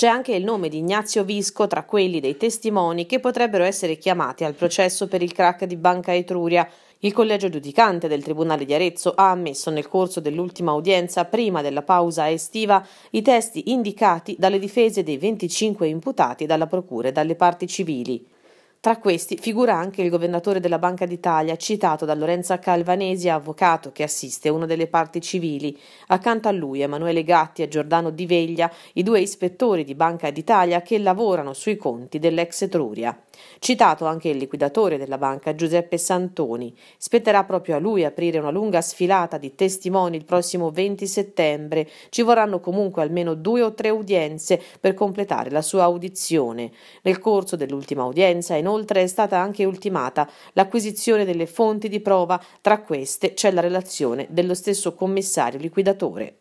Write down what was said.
C'è anche il nome di Ignazio Visco tra quelli dei testimoni che potrebbero essere chiamati al processo per il crack di Banca Etruria. Il collegio giudicante del Tribunale di Arezzo ha ammesso nel corso dell'ultima udienza, prima della pausa estiva, i testi indicati dalle difese dei 25 imputati dalla Procura e dalle parti civili. Tra questi figura anche il governatore della Banca d'Italia, citato da Lorenza Calvanesi, avvocato che assiste una delle parti civili. Accanto a lui Emanuele Gatti e Giordano Di Veglia, i due ispettori di Banca d'Italia che lavorano sui conti dell'ex Etruria. Citato anche il liquidatore della banca, Giuseppe Santoni. Spetterà proprio a lui aprire una lunga sfilata di testimoni il prossimo 20 settembre. Ci vorranno comunque almeno due o tre udienze per completare la sua audizione. Nel corso dell'ultima udienza, inoltre, inoltre è stata anche ultimata l'acquisizione delle fonti di prova, tra queste c'è la relazione dello stesso commissario liquidatore.